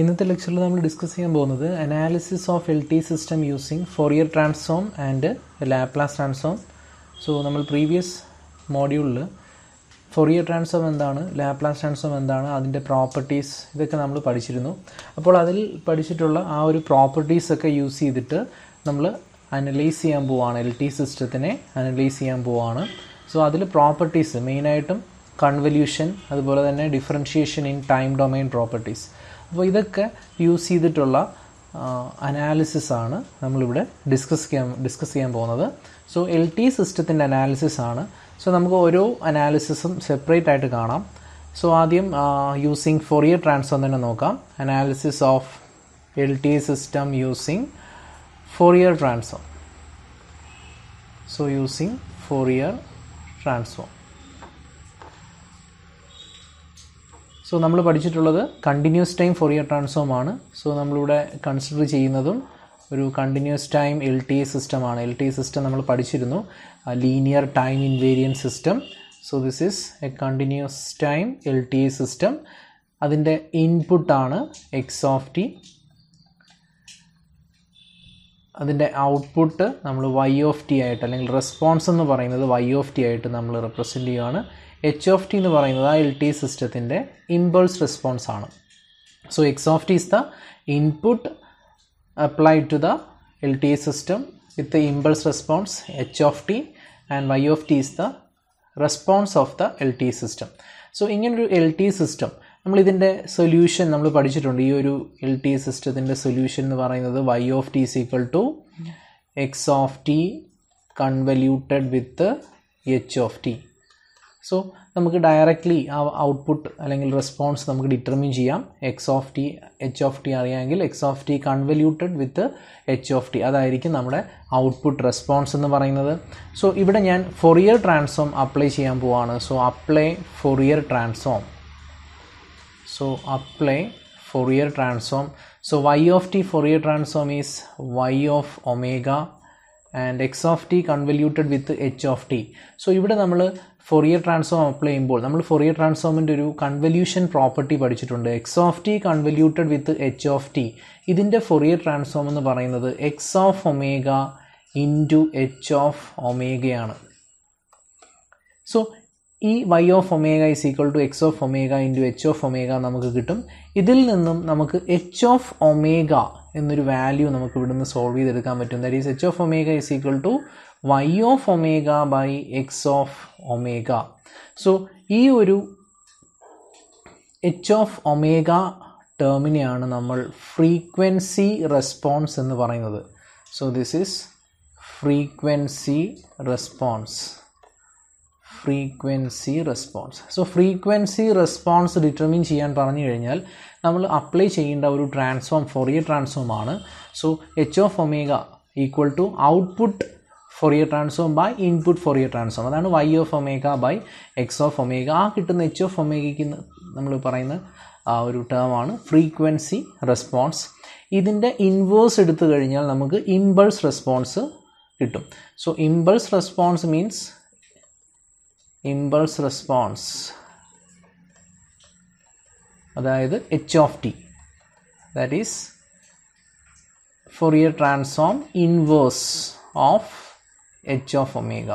ഇന്നത്തെ ലെക്ചറിൽ നമ്മൾ ഡിസ്കസ് ചെയ്യാൻ പോകുന്നത് analysis of L T system using Fourier transform and Laplace transform so നമ്മൾ പ്രീവിയസ് മോഡ്യൂളിൽ ഫോറിയർ ട്രാൻസ്ഫോം എന്താണ് ലാപ്ലാസ് ട്രാൻസ്ഫോം എന്താണ് അതിൻ്റെ പ്രോപ്പർട്ടീസ് ഇതൊക്കെ നമ്മൾ പഠിച്ചിരുന്നു അപ്പോൾ അതിൽ പഠിച്ചിട്ടുള്ള ആ ഒരു പ്രോപ്പർട്ടീസ് ഒക്കെ യൂസ് ചെയ്തിട്ട് നമ്മൾ അനലൈസ് ചെയ്യാൻ പോവാണ് എൽ ടി സിസ്റ്റത്തിനെ അനലൈസ് ചെയ്യാൻ പോവാണ് സോ അതിൽ പ്രോപ്പർട്ടീസ് മെയിനായിട്ടും കൺവല്യൂഷൻ അതുപോലെ തന്നെ differentiation in time domain properties അപ്പോൾ ഇതൊക്കെ യൂസ് ചെയ്തിട്ടുള്ള അനാലിസിസ് ആണ് നമ്മളിവിടെ ഡിസ്കസ് ചെയ്യാൻ ഡിസ്കസ് ചെയ്യാൻ പോകുന്നത് സോ എൽ ടി സിസ്റ്റത്തിൻ്റെ അനാലിസിസ് ആണ് സോ നമുക്ക് ഓരോ അനാലിസിസും സെപ്പറേറ്റ് ആയിട്ട് കാണാം സോ ആദ്യം യൂസിങ് ഫോറിയർ ട്രാൻസ്ഫോം തന്നെ നോക്കാം analysis of L T system using Fourier transform so using Fourier transform so നമ്മൾ പഠിച്ചിട്ടുള്ളത് continuous time Fourier transform ആണ് സോ നമ്മളിവിടെ കൺസിഡർ ചെയ്യുന്നതും ഒരു continuous time L T A സിസ്റ്റമാണ് എൽ ടി എ സിസ്റ്റം നമ്മൾ പഠിച്ചിരുന്നു linear time invariant system so this is a continuous time L T A system അതിൻ്റെ ഇൻപുട്ടാണ് എക്സ് ഓഫ് ടി അതിൻ്റെ ഔട്ട്പുട്ട് നമ്മൾ വൈ ഓഫ് ടി ആയിട്ട് അല്ലെങ്കിൽ റെസ്പോൺസ് എന്ന് പറയുന്നത് വൈ ഓഫ് ടി ആയിട്ട് നമ്മൾ റെപ്രസെൻ്റ് ചെയ്യുകയാണ് എച്ച് ഓഫ് ടി എന്ന് പറയുന്നത് ആ എൽ ടി സിസ്റ്റത്തിൻ്റെ ഇമ്പൾസ് റെസ്പോൺസ് ആണ് so x of t is the input apply to the L T system with impulse response h of t and y of t is the response of the L T system so ഇങ്ങനൊരു L T system നമ്മളിതിൻ്റെ solution നമ്മൾ പഠിച്ചിട്ടുണ്ട് ഈ ഒരു L T സിസ്റ്റത്തിൻ്റെ solution എന്ന് പറയുന്നത് y of t equal to x of t convoluted with h of t so നമുക്ക് ഡയറക്റ്റ്ലി ആ ഔട്ട്പുട്ട് അല്ലെങ്കിൽ റെസ്പോൺസ് നമുക്ക് ഡിറ്റർമിൻ ചെയ്യാം x of t h of t അറിയാമെങ്കിൽ x of t convoluted with h of t അതായിരിക്കും നമ്മുടെ output response എന്ന് പറയുന്നത് സോ ഇവിടെ ഞാൻ ഫൊറിയർ ട്രാൻസ്ഫോം അപ്ലൈ ചെയ്യാൻ പോവാണ് so apply Fourier transform so apply Fourier transform so y of t Fourier transform is y of omega and x of t convoluted with h of t so ഇവിടെ നമ്മൾ Fourier transform apply ചെയ്യുമ്പോൾ നമ്മൾ Fourier ട്രാൻസ്ഫോമിൻ്റെ ഒരു convolution property പഠിച്ചിട്ടുണ്ട് x of t convoluted with h of t ഇതിൻ്റെ Fourier transform എന്ന് പറയുന്നത് x of omega into h of ഒമേഗയാണ് സോ ഈ y of omega is equal to x of omega into h of omega നമുക്ക് കിട്ടും ഇതിൽ നിന്നും നമുക്ക് എച്ച് ഓഫ് ഒമേഗ എന്നൊരു വാല്യൂ നമുക്ക് ഇവിടുന്ന് സോൾവ് ചെയ്തെടുക്കാൻ പറ്റും that is h of omega is equal to y of omega by x of omega so ഈ ഒരു എച്ച് ഓഫ് ഒമേഗ ടേമിനെയാണ് നമ്മൾ ഫ്രീക്വൻസി റെസ്പോൺസ് എന്ന് പറയുന്നത് so this is frequency response frequency response so frequency response determine ചെയ്യാൻ പറഞ്ഞു കഴിഞ്ഞാൽ നമ്മൾ apply ചെയ്യേണ്ട ഒരു ട്രാൻസ്ഫോം ഫൊറിയർ ട്രാൻസ്ഫോം ആണ് so h of omega equal to output Fourier transform by input Fourier transform അതാണ് y of omega by x of omega ആ കിട്ടുന്ന എച്ച് ഓഫ് ഒമേഗയ്ക്ക് നമ്മൾ പറയുന്ന ആ ഒരു ടേമാണ് ഫ്രീക്വൻസി റെസ്പോൺസ് ഇതിൻ്റെ ഇൻവേഴ്സ് എടുത്തു കഴിഞ്ഞാൽ നമുക്ക് ഇമ്പൾസ് റെസ്പോൺസ് കിട്ടും so impulse response means impulse response അതായത് h of t that is Fourier transform inverse of h of omega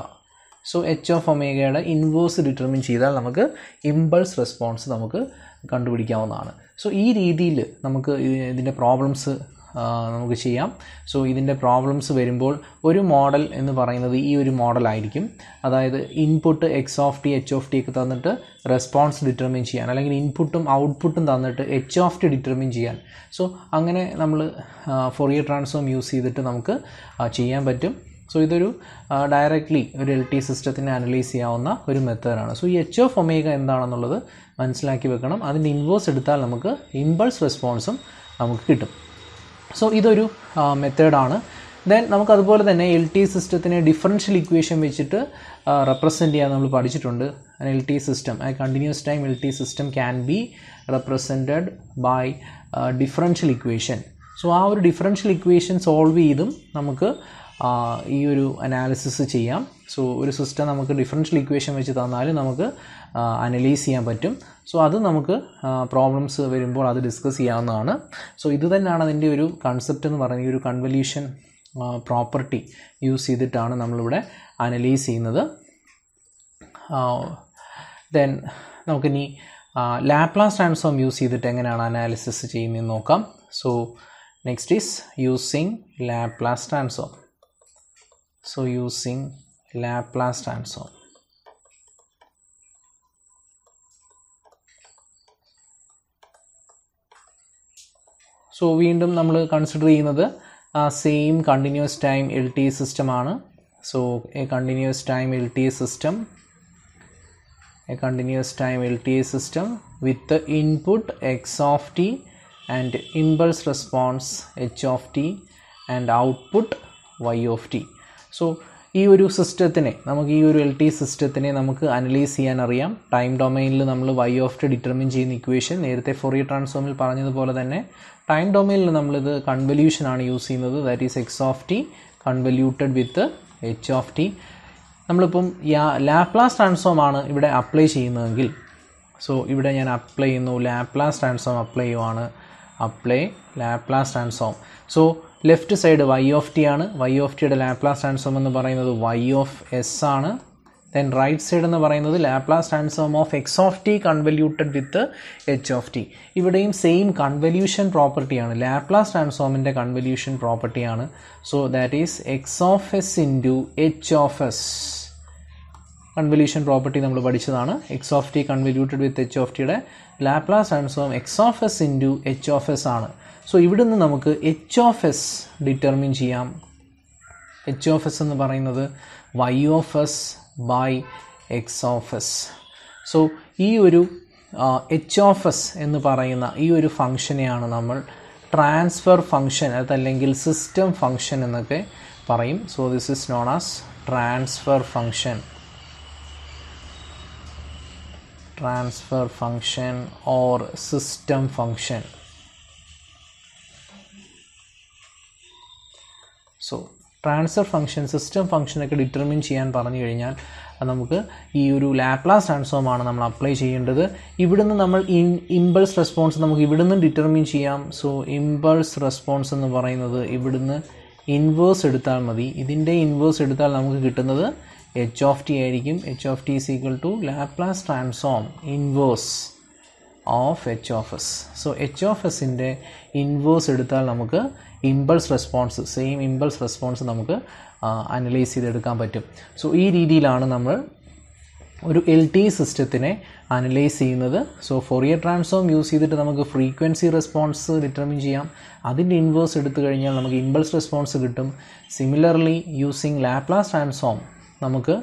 so h of ഒമേഗയുടെ ഇൻവേഴ്സ് ഡിറ്റർമിൻ ചെയ്താൽ നമുക്ക് ഇമ്പൾസ് റെസ്പോൺസ് നമുക്ക് കണ്ടുപിടിക്കാവുന്നതാണ് സോ ഈ രീതിയിൽ നമുക്ക് ഇതിൻ്റെ പ്രോബ്ലംസ് നമുക്ക് ചെയ്യാം സോ ഇതിൻ്റെ പ്രോബ്ലംസ് വരുമ്പോൾ ഒരു മോഡൽ എന്ന് പറയുന്നത് ഈ ഒരു മോഡലായിരിക്കും അതായത് input x of t h of t ഒക്കെ തന്നിട്ട് റെസ്പോൺസ് ഡിറ്റർമിൻ ചെയ്യാൻ അല്ലെങ്കിൽ ഇൻപുട്ടും ഔട്ട്പുട്ടും തന്നിട്ട് എച്ച് ഓഫ് ടി ഡിറ്റർമിൻ ചെയ്യാൻ സോ അങ്ങനെ നമ്മൾ ഫോറിയർ ട്രാൻസ്ഫോം യൂസ് ചെയ്തിട്ട് നമുക്ക് ചെയ്യാൻ പറ്റും സോ ഇതൊരു ഡയറക്റ്റ്ലി ഒരു എൽ ടി സിസ്റ്റത്തിനെ അനലൈസ് ചെയ്യാവുന്ന ഒരു മെത്തേഡാണ് സോ ഈ എച്ച് ഓഫ് ഒമേഗ എന്താണെന്നുള്ളത് മനസ്സിലാക്കി വെക്കണം അതിൻ്റെ ഇൻവേഴ്സ് എടുത്താൽ നമുക്ക് ഇമ്പൾസ് റെസ്പോൺസും നമുക്ക് കിട്ടും സോ ഇതൊരു മെത്തേഡാണ് ദെൻ നമുക്കതുപോലെ തന്നെ എൽ ടി സിസ്റ്റത്തിനെ ഡിഫറൻഷ്യൽ ഇക്വേഷൻ വെച്ചിട്ട് റെപ്രസെൻ്റ് ചെയ്യാൻ നമ്മൾ പഠിച്ചിട്ടുണ്ട് എൽ ടി സിസ്റ്റം ആ continuous time L T system can be represented by differential equation so ആ ഒരു ഡിഫറൻഷ്യൽ ഇക്വേഷൻ സോൾവ് ചെയ്തും നമുക്ക് ഈ ഒരു അനാലിസിസ് ചെയ്യാം സോ ഒരു സിസ്റ്റം നമുക്ക് ഡിഫറൻഷ്യൽ ഇക്വേഷൻ വെച്ച് തന്നാലും നമുക്ക് അനലൈസ് ചെയ്യാൻ പറ്റും സോ അത് നമുക്ക് പ്രോബ്ലംസ് വരുമ്പോൾ അത് ഡിസ്കസ് ചെയ്യാവുന്നതാണ് സോ ഇത് തന്നെയാണ് അതിൻ്റെ ഒരു കൺസെപ്റ്റ് എന്ന് പറയുന്നത് ഈ ഒരു കൺവല്യൂഷൻ പ്രോപ്പർട്ടി യൂസ് ചെയ്തിട്ടാണ് നമ്മളിവിടെ അനലൈസ് ചെയ്യുന്നത് ദെൻ നമുക്കിനി ലാപ്ലാസ് ട്രാൻസ്ഫോം യൂസ് ചെയ്തിട്ട് എങ്ങനെയാണ് അനാലിസിസ് ചെയ്യുന്നതെന്ന് നോക്കാം so next is using Laplace transform so using Laplace transform. So we end up considering the same continuous time LT system. So a continuous time LT system. A continuous time LT system with the input x of t and impulse response h of t and output y of t. So ഈ ഒരു സിസ്റ്റത്തിനെ നമുക്ക് ഈ ഒരു L T സിസ്റ്റത്തിനെ നമുക്ക് analyse ചെയ്യാൻ അറിയാം time ഡൊമൈനിൽ നമ്മൾ വൈ ഓഫ് ടി ഡിറ്റർമിൻ ചെയ്യുന്ന ഇക്വേഷൻ നേരത്തെ ഫൊറിയർ ട്രാൻസ്ഫോമിൽ പറഞ്ഞതുപോലെ തന്നെ ടൈം ഡൊമൈനിൽ നമ്മളിത് കൺവല്യൂഷൻ ആണ് യൂസ് ചെയ്യുന്നത് that is x of t convoluted with h of t നമ്മളിപ്പം ലാപ്ലാസ് ട്രാൻസ്ഫോം ആണ് ഇവിടെ അപ്ലൈ ചെയ്യുന്നതെങ്കിൽ സോ ഇവിടെ ഞാൻ അപ്ലൈ ചെയ്യുന്നു ലാപ്ലാസ് ട്രാൻസ്ഫോം അപ്ലൈ ചെയ്യുവാണ് apply Laplace transform so left side y of t ആണ് വൈ ഓഫ് ടിയുടെ ലാപ്ലാസ് ട്രാൻസ്ഫോം എന്ന് പറയുന്നത് വൈ ഓഫ് എസ് ആണ് ദെൻ റൈറ്റ് സൈഡ് എന്ന് പറയുന്നത് Laplace transform of x of t convoluted with h of t ഇവിടെയും same convolution പ്രോപ്പർട്ടിയാണ് Laplace ട്രാൻസ്ഫോമിൻ്റെ കൺവല്യൂഷൻ പ്രോപ്പർട്ടിയാണ് so that is x of s into h of s convolution property നമ്മൾ പഠിച്ചതാണ് x of t convoluted with h of ടിയുടെ Laplace transform x of s into h of s ആണ് so ഇവിടുന്ന് നമുക്ക് h of s determine ചെയ്യാം h of s എന്ന് പറയുന്നത് y of s by x of s so ഈ ഒരു H of s എന്ന് പറയുന്ന ഈ ഒരു ഫങ്ഷനെയാണ് നമ്മൾ ട്രാൻസ്ഫർ ഫങ്ഷൻ അതല്ലെങ്കിൽ സിസ്റ്റം ഫങ്ഷൻ എന്നൊക്കെ പറയും so this is known as transfer function transfer function or system function so transfer function system ഫംഗ്ഷനൊക്കെ ഡിറ്റർമിൻ ചെയ്യാൻ പറഞ്ഞു കഴിഞ്ഞാൽ നമുക്ക് ഈ ഒരു ലാപ്ലാസ് ട്രാൻസ്ഫോമാണ് നമ്മൾ അപ്ലൈ ചെയ്യേണ്ടത് ഇവിടുന്ന് നമ്മൾ ഇൻ ഇമ്പൾസ് റെസ്പോൺസ് നമുക്ക് ഇവിടുന്ന് ഡിറ്റർമിൻ ചെയ്യാം സോ ഇമ്പൾസ് റെസ്പോൺസ് എന്ന് പറയുന്നത് ഇവിടുന്ന് ഇൻവേഴ്സ് എടുത്താൽ മതി ഇതിൻ്റെ ഇൻവേഴ്സ് എടുത്താൽ നമുക്ക് കിട്ടുന്നത് എച്ച് ഓഫ് ടി ആയിരിക്കും h of t is equal to Laplace transform inverse of h of s so h of എസിൻ്റെ ഇൻവേഴ്സ് എടുത്താൽ നമുക്ക് impulse response same impulse response നമുക്ക് അനലൈസ് ചെയ്തെടുക്കാൻ പറ്റും സോ ഈ രീതിയിലാണ് നമ്മൾ ഒരു എൽ ടി സിസ്റ്റത്തിനെ അനലൈസ് ചെയ്യുന്നത് സോ ഫോറിയർ ട്രാൻസ്ഫോം യൂസ് ചെയ്തിട്ട് നമുക്ക് ഫ്രീക്വൻസി റെസ്പോൺസ് ഡിറ്റർമിൻ ചെയ്യാം അതിൻ്റെ ഇൻവേഴ്സ് എടുത്തു കഴിഞ്ഞാൽ നമുക്ക് ഇമ്പൾസ് റെസ്പോൺസ് കിട്ടും സിമിലർലി യൂസിങ് ലാപ്ലാസ് ട്രാൻസ്ഫോം നമുക്ക്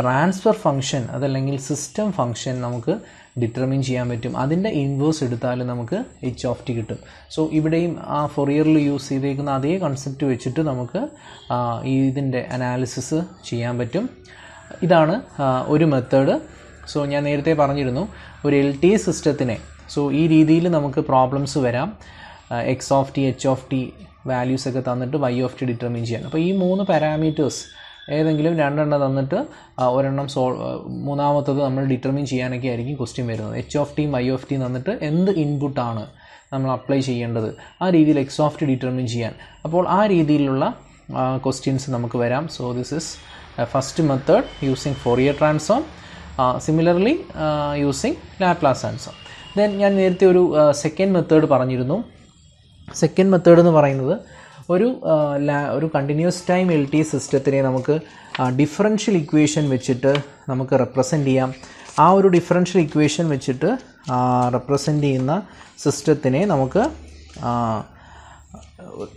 ട്രാൻസ്ഫർ ഫംഗ്ഷൻ അതല്ലെങ്കിൽ സിസ്റ്റം ഫംഗ്ഷൻ നമുക്ക് ഡിറ്റർമിൻ ചെയ്യാൻ പറ്റും അതിൻ്റെ ഇൻവേഴ്സ് എടുത്താൽ നമുക്ക് എച്ച് ഓഫ് ടി കിട്ടും സോ ഇവിടെയും ആ ഫൊറിയറിൽ യൂസ് ചെയ്തേക്കുന്ന അതേ കൺസെപ്റ്റ് വെച്ചിട്ട് നമുക്ക് ഇതിൻ്റെ അനാലിസിസ് ചെയ്യാൻ പറ്റും ഇതാണ് ഒരു മെത്തേഡ് സോ ഞാൻ നേരത്തെ പറഞ്ഞിരുന്നു ഒരു എൽ ടി സിസ്റ്റത്തിനെ സോ ഈ രീതിയിൽ നമുക്ക് പ്രോബ്ലംസ് വരാം x of t h of t values ഒക്കെ തന്നിട്ട് വൈ ഓഫ് ടി ഡിറ്റർമിൻ ചെയ്യാൻ അപ്പോൾ ഈ മൂന്ന് പാരാമീറ്റേഴ്സ് ഏതെങ്കിലും രണ്ടെണ്ണം തന്നിട്ട് ഒരെണ്ണം സോൾ മൂന്നാമത്തത് നമ്മൾ ഡിറ്റർമിൻ ചെയ്യാനൊക്കെ ആയിരിക്കും ക്വസ്റ്റ്യൻ വരുന്നത് h of t i of t തന്നിട്ട് എന്ത് ഇൻപുട്ടാണ് നമ്മൾ അപ്ലൈ ചെയ്യേണ്ടത് ആ രീതിയിൽ എക്സ് ഓഫ് ടി ഡിറ്റർമിൻ ചെയ്യാൻ അപ്പോൾ ആ രീതിയിലുള്ള ക്വസ്റ്റ്യൻസ് നമുക്ക് വരാം so this is first method using Fourier transform similarly using Laplace transform then ഞാൻ നേരത്തെ ഒരു സെക്കൻഡ് മെത്തേഡ് പറഞ്ഞിരുന്നു സെക്കൻഡ് മെത്തേഡ് എന്ന് പറയുന്നത് ഒരു ഒരു കണ്ടിന്യൂസ് ടൈം എൽ ടി സിസ്റ്റത്തിനെ നമുക്ക് ഡിഫറൻഷ്യൽ ഇക്വേഷൻ വെച്ചിട്ട് നമുക്ക് റെപ്രസെൻ്റ് ചെയ്യാം ആ ഒരു ഡിഫറൻഷ്യൽ ഇക്വേഷൻ വെച്ചിട്ട് റെപ്രസെൻ്റ് ചെയ്യുന്ന സിസ്റ്റത്തിനെ നമുക്ക്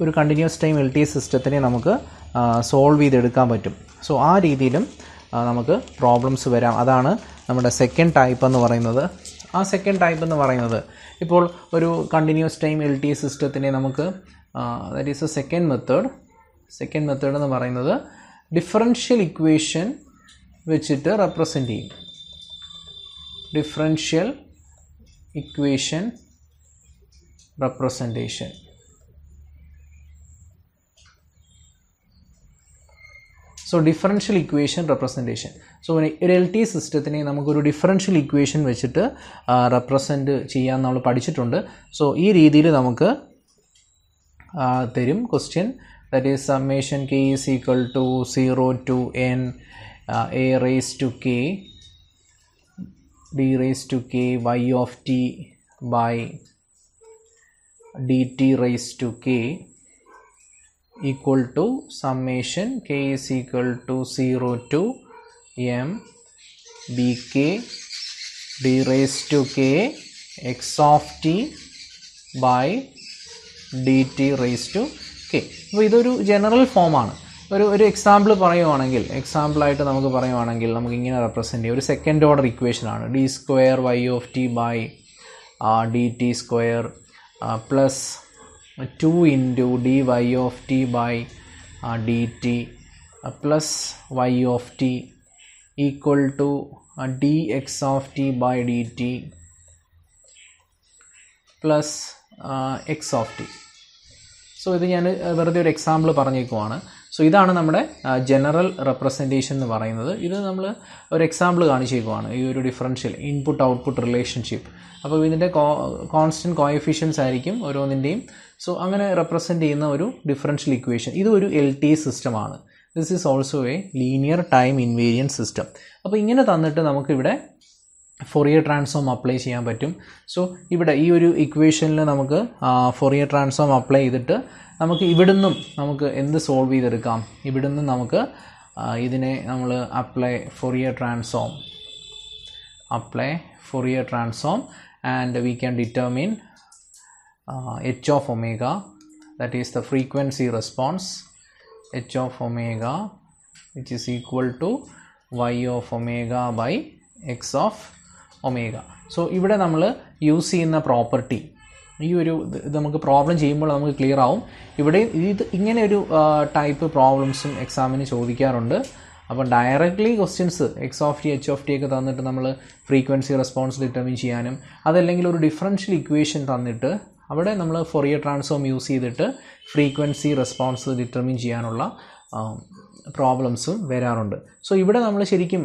ഒരു കണ്ടിന്യൂസ് ടൈം എൽ ടി സിസ്റ്റത്തിനെ നമുക്ക് സോൾവ് ചെയ്തെടുക്കാൻ പറ്റും സോ ആ രീതിയിലും നമുക്ക് പ്രോബ്ലംസ് വരാം അതാണ് നമ്മുടെ സെക്കൻഡ് ടൈപ്പ് എന്ന് പറയുന്നത് ആ സെക്കൻഡ് ടൈപ്പ് എന്ന് പറയുന്നത് ഇപ്പോൾ ഒരു കണ്ടിന്യൂസ് ടൈം എൽ ടി സിസ്റ്റത്തിനെ നമുക്ക് that is a second method second method എന്ന് പറയുന്നത് ഡിഫറൻഷ്യൽ ഇക്വേഷൻ വെച്ചിട്ട് റെപ്രസെൻ്റ് ചെയ്യും differential equation representation so differential equation representation so ഒരു എൽ ടി സിസ്റ്റത്തിനെ നമുക്കൊരു ഡിഫറൻഷ്യൽ ഇക്വേഷൻ വെച്ചിട്ട് റെപ്രസെൻറ്റ് ചെയ്യാൻ നമ്മൾ പഠിച്ചിട്ടുണ്ട് സോ ഈ രീതിയിൽ നമുക്ക് theorem uh, question that is summation k is equal to 0 to n uh, a raised to k d raised to k y of t by dt raised to k equal to summation k is equal to 0 to m bk d raised to k x of t by d t raise to k അപ്പോൾ ഇതൊരു general ഫോമാണ് ഒരു ഒരു example പറയുവാണെങ്കിൽ എക്സാമ്പിളായിട്ട് നമുക്ക് പറയുവാണെങ്കിൽ നമുക്ക് ഇങ്ങനെ റെപ്രസെൻ്റ് ചെയ്യും ഒരു സെക്കൻഡ് ഓർഡർ ഇക്വേഷൻ ആണ് d square y of t by d t square plus two into d y of t by d t plus y of t equal to d x of t by d t plus x of t so ഇത് ഞാൻ വെറുതെ ഒരു example പറഞ്ഞേക്കുവാണ് so ഇതാണ് നമ്മുടെ general representation എന്ന് പറയുന്നത് ഇത് നമ്മൾ ഒരു എക്സാമ്പിൾ കാണിച്ചേക്കുവാണ് ഈ ഒരു ഡിഫറൻഷ്യൽ ഇൻപുട്ട് ഔട്ട്പുട്ട് റിലേഷൻഷിപ്പ് അപ്പോൾ ഇതിൻ്റെ കോൺസ്റ്റൻറ്റ് കോയഫിഷ്യൻസ് ആയിരിക്കും ഓരോന്നിൻ്റെയും സോ അങ്ങനെ റെപ്രസെൻ്റ് ചെയ്യുന്ന ഒരു ഡിഫറൻഷ്യൽ ഇക്വേഷൻ ഇത് ഒരു എൽ ടി സിസ്റ്റമാണ് this is also a linear time invariant system അപ്പോൾ ഇങ്ങനെ തന്നിട്ട് നമുക്കിവിടെ ഫൊറിയർ ട്രാൻസ്ഫോം അപ്ലൈ ചെയ്യാൻ പറ്റും സോ ഇവിടെ ഈ ഒരു ഇക്വേഷനിൽ നമുക്ക് ഫൊറിയർ ട്രാൻസ്ഫോം അപ്ലൈ ചെയ്തിട്ട് നമുക്ക് ഇവിടുന്നും നമുക്ക് എന്ത് സോൾവ് ചെയ്തെടുക്കാം ഇവിടുന്ന് നമുക്ക് ഇതിനെ നമ്മൾ apply Fourier transform apply Fourier transform and we can determine h of omega that is the frequency response h of omega which is equal to y of omega by x of omega so ഇവിടെ നമ്മൾ use ചെയ്യുന്ന property ഈ ഒരു ഇത് നമുക്ക് problem ചെയ്യുമ്പോൾ നമുക്ക് clear ആവും ഇവിടെ ഇത് ഇങ്ങനെ ഒരു ടൈപ്പ് പ്രോബ്ലംസും എക്സാമിന് ചോദിക്കാറുണ്ട് അപ്പം directly questions x of t h of t ഒക്കെ തന്നിട്ട് നമ്മൾ ഫ്രീക്വൻസി റെസ്പോൺസ് ഡിറ്റർമിൻ ചെയ്യാനും അതല്ലെങ്കിൽ ഒരു ഡിഫറൻഷ്യൽ ഇക്വേഷൻ തന്നിട്ട് അവിടെ നമ്മൾ ഫൊറിയ ട്രാൻസ്ഫോം യൂസ് ചെയ്തിട്ട് ഫ്രീക്വൻസി റെസ്പോൺസ് ഡിറ്റർമിൻ ചെയ്യാനുള്ള പ്രോബ്ലംസും വരാറുണ്ട് സോ ഇവിടെ നമ്മൾ ശരിക്കും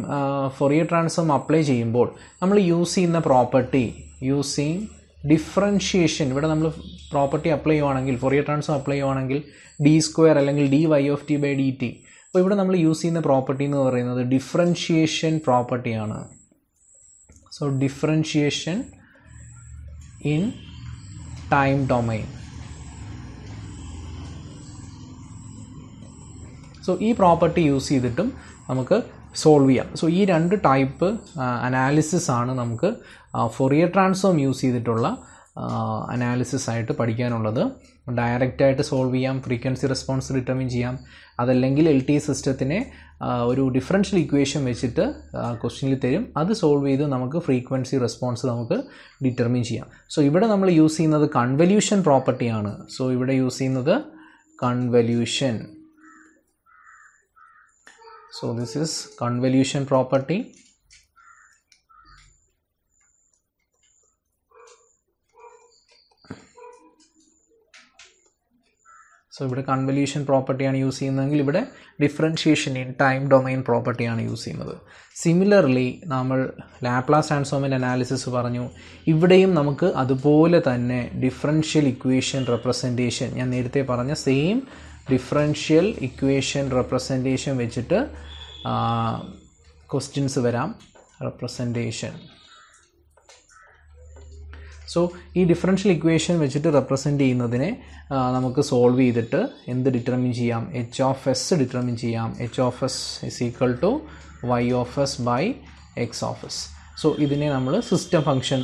ഫൊറിയർ ട്രാൻസ്ഫോം അപ്ലൈ ചെയ്യുമ്പോൾ നമ്മൾ യൂസ് ചെയ്യുന്ന പ്രോപ്പർട്ടി യൂസിങ് ഡിഫറൻഷിയേഷൻ ഇവിടെ നമ്മൾ പ്രോപ്പർട്ടി അപ്ലൈ ചെയ്യുവാണെങ്കിൽ ഫൊറിയർ ട്രാൻസ്ഫോം അപ്ലൈ ചെയ്യുവാണെങ്കിൽ ഡി സ്ക്വയർ അല്ലെങ്കിൽ d y of t by d t അപ്പോൾ ഇവിടെ നമ്മൾ യൂസ് ചെയ്യുന്ന പ്രോപ്പർട്ടി എന്ന് പറയുന്നത് ഡിഫറൻഷിയേഷൻ പ്രോപ്പർട്ടിയാണ് so differentiation in time domain so ഈ പ്രോപ്പർട്ടി യൂസ് ചെയ്തിട്ടും നമുക്ക് സോൾവ് ചെയ്യാം സോ ഈ രണ്ട് ടൈപ്പ് അനാലിസിസ് ആണ് നമുക്ക് ഫൊറിയർ ട്രാൻസ്ഫോം യൂസ് ചെയ്തിട്ടുള്ള അനാലിസിസ് ആയിട്ട് പഠിക്കാനുള്ളത് ഡയറക്റ്റായിട്ട് സോൾവ് ചെയ്യാം ഫ്രീക്വൻസി റെസ്പോൺസ് ഡിറ്റർമിൻ ചെയ്യാം അതല്ലെങ്കിൽ എൽ ടി സിസ്റ്റത്തിനെ ഒരു ഡിഫറൻഷ്യൽ ഇക്വേഷൻ വെച്ചിട്ട് ക്വസ്റ്റ്യനിൽ തരും അത് സോൾവ് ചെയ്ത് നമുക്ക് ഫ്രീക്വൻസി റെസ്പോൺസ് നമുക്ക് ഡിറ്റർമിൻ ചെയ്യാം സോ ഇവിടെ നമ്മൾ യൂസ് ചെയ്യുന്നത് കൺവല്യൂഷൻ പ്രോപ്പർട്ടിയാണ് സോ ഇവിടെ യൂസ് ചെയ്യുന്നത് convolution So this is convolution property. So ഇവിടെ കൺവല്യൂഷൻ പ്രോപ്പർട്ടിയാണ് യൂസ് ചെയ്യുന്നതെങ്കിൽ ഇവിടെ ഡിഫറൻഷിയേഷൻ ഇൻ ടൈം ഡൊമൈൻ പ്രോപ്പർട്ടിയാണ് യൂസ് ചെയ്യുന്നത് സിമിലർലി നമ്മൾ ലാപ്ലാസ് ട്രാൻസ്ഫോമിൻ്റെ അനാലിസിസ് പറഞ്ഞു ഇവിടെയും നമുക്ക് അതുപോലെ തന്നെ ഡിഫറൻഷ്യൽ ഇക്വേഷൻ റെപ്രസെൻറ്റേഷൻ ഞാൻ നേരത്തെ പറഞ്ഞ സെയിം ഡിഫറൻഷ്യൽ ഇക്വേഷൻ റെപ്രസെൻറ്റേഷൻ വെച്ചിട്ട് ക്വസ്റ്റ്യൻസ് വരാം റെപ്രസെൻറ്റേഷൻ സോ ഈ ഡിഫറൻഷ്യൽ ഇക്വേഷൻ വെച്ചിട്ട് റെപ്രസെൻറ്റ് ചെയ്യുന്നതിനെ നമുക്ക് സോൾവ് ചെയ്തിട്ട് എന്ത് ഡിറ്റർമിൻ ചെയ്യാം എച്ച് ഓഫ് എസ് ഡിറ്റർമിൻ ചെയ്യാം h of s is equal to y of s by x of s so ഇതിനെ നമ്മൾ സിസ്റ്റം ഫംഗ്ഷൻ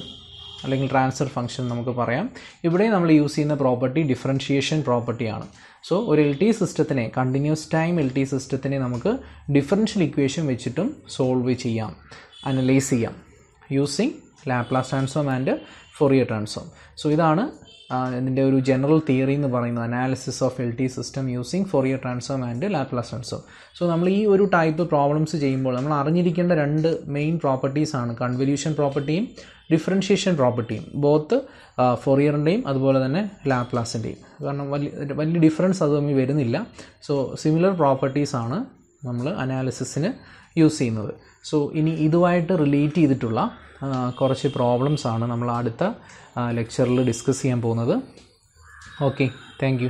അല്ലെങ്കിൽ ട്രാൻസ്ഫർ ഫംഗ്ഷൻ നമുക്ക് പറയാം ഇവിടെ നമ്മൾ യൂസ് ചെയ്യുന്ന പ്രോപ്പർട്ടി ഡിഫറൻഷിയേഷൻ പ്രോപ്പർട്ടിയാണ് സോ ഒരു എൽ ടി സിസ്റ്റത്തിനെ കണ്ടിന്യൂസ് ടൈം എൽ ടി സിസ്റ്റത്തിനെ നമുക്ക് ഡിഫറൻഷ്യൽ ഇക്വേഷൻ വെച്ചിട്ടും സോൾവ് ചെയ്യാം അനലൈസ് ചെയ്യാം using Laplace transform and Fourier transform so ഇതാണ് ഇതിൻ്റെ ഒരു ജനറൽ തിയറി എന്ന് പറയുന്നത് analysis of L T system using Fourier transform and Laplace transform so നമ്മൾ ഈ ഒരു ടൈപ്പ് പ്രോബ്ലംസ് ചെയ്യുമ്പോൾ നമ്മൾ അറിഞ്ഞിരിക്കേണ്ട രണ്ട് മെയിൻ പ്രോപ്പർട്ടീസ് ആണ് കൺവല്യൂഷൻ പ്രോപ്പർട്ടിയും ഡിഫറൻഷിയേഷൻ പ്രോപ്പർട്ടിയും ബോത്ത് ഇയറിൻ്റെയും അതുപോലെ തന്നെ ലാപ്ലാസിൻ്റെയും കാരണം വലിയ വലിയ ഡിഫറൻസ് അത് തമ്മിൽ വരുന്നില്ല സോ സിമിലർ പ്രോപ്പർട്ടീസാണ് നമ്മൾ അനാലിസിസിന് യൂസ് ചെയ്യുന്നത് സോ ഇനി ഇതുമായിട്ട് റിലേറ്റ് ചെയ്തിട്ടുള്ള കുറച്ച് പ്രോബ്ലംസാണ് നമ്മൾ അടുത്ത ലെക്ചറിൽ ഡിസ്കസ് ചെയ്യാൻ പോകുന്നത് ഓക്കെ താങ്ക്